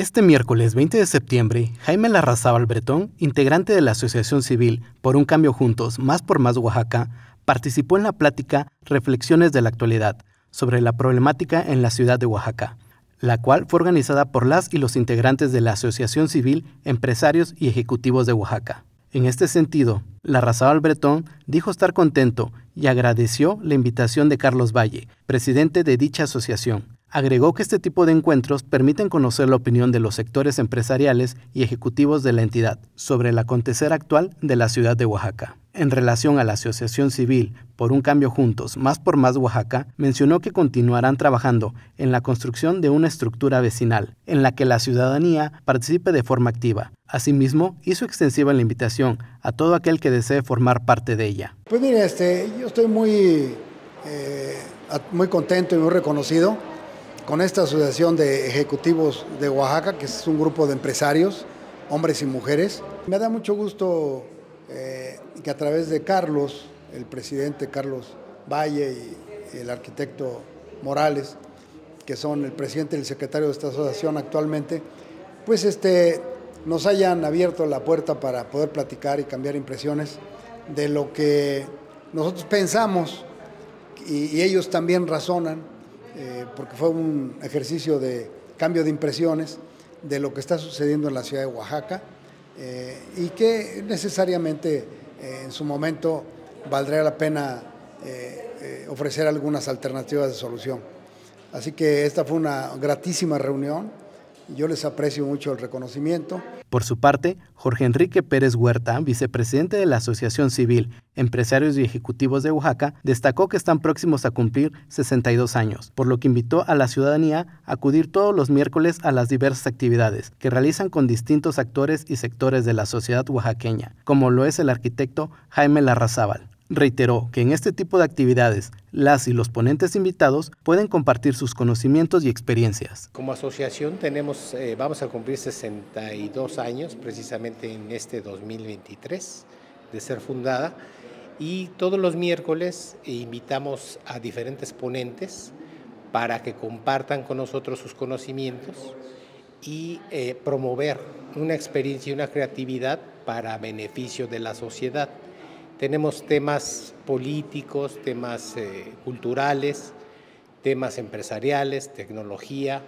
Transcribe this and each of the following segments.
Este miércoles 20 de septiembre, Jaime Larrazábal Bretón, integrante de la Asociación Civil Por un Cambio Juntos, Más por Más Oaxaca, participó en la plática Reflexiones de la Actualidad sobre la problemática en la ciudad de Oaxaca, la cual fue organizada por las y los integrantes de la Asociación Civil, Empresarios y Ejecutivos de Oaxaca. En este sentido, Larrazábal Bretón dijo estar contento y agradeció la invitación de Carlos Valle, presidente de dicha asociación, Agregó que este tipo de encuentros permiten conocer la opinión de los sectores empresariales y ejecutivos de la entidad sobre el acontecer actual de la ciudad de Oaxaca. En relación a la Asociación Civil Por un Cambio Juntos, Más por Más Oaxaca, mencionó que continuarán trabajando en la construcción de una estructura vecinal en la que la ciudadanía participe de forma activa. Asimismo, hizo extensiva la invitación a todo aquel que desee formar parte de ella. Pues mire, este, yo estoy muy, eh, muy contento y muy reconocido con esta asociación de ejecutivos de Oaxaca, que es un grupo de empresarios, hombres y mujeres. Me da mucho gusto eh, que a través de Carlos, el presidente Carlos Valle y el arquitecto Morales, que son el presidente y el secretario de esta asociación actualmente, pues este, nos hayan abierto la puerta para poder platicar y cambiar impresiones de lo que nosotros pensamos y ellos también razonan eh, porque fue un ejercicio de cambio de impresiones de lo que está sucediendo en la ciudad de Oaxaca eh, y que necesariamente eh, en su momento valdría la pena ofrecer algunas alternativas de solución. Así que esta fue una gratísima reunión yo les aprecio mucho el reconocimiento. Por su parte, Jorge Enrique Pérez Huerta, vicepresidente de la Asociación Civil, Empresarios y Ejecutivos de Oaxaca, destacó que están próximos a cumplir 62 años, por lo que invitó a la ciudadanía a acudir todos los miércoles a las diversas actividades que realizan con distintos actores y sectores de la sociedad oaxaqueña, como lo es el arquitecto Jaime Larrazábal reiteró que en este tipo de actividades las y los ponentes invitados pueden compartir sus conocimientos y experiencias. Como asociación tenemos, eh, vamos a cumplir 62 años precisamente en este 2023 de ser fundada y todos los miércoles invitamos a diferentes ponentes para que compartan con nosotros sus conocimientos y eh, promover una experiencia y una creatividad para beneficio de la sociedad. Tenemos temas políticos, temas eh, culturales, temas empresariales, tecnología,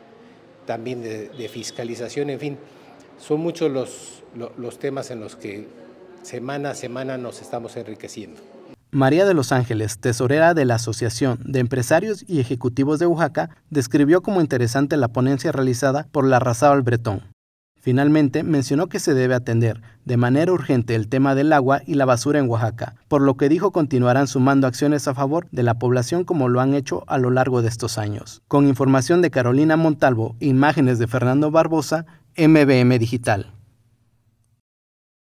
también de, fiscalización, en fin. Son muchos los, temas en los que semana a semana nos estamos enriqueciendo. María de los Ángeles, tesorera de la Asociación de Empresarios y Ejecutivos de Oaxaca, describió como interesante la ponencia realizada por la al Bretón. Finalmente, mencionó que se debe atender de manera urgente el tema del agua y la basura en Oaxaca, por lo que dijo continuarán sumando acciones a favor de la población como lo han hecho a lo largo de estos años. Con información de Carolina Montalvo, imágenes de Fernando Barbosa, MBM Digital.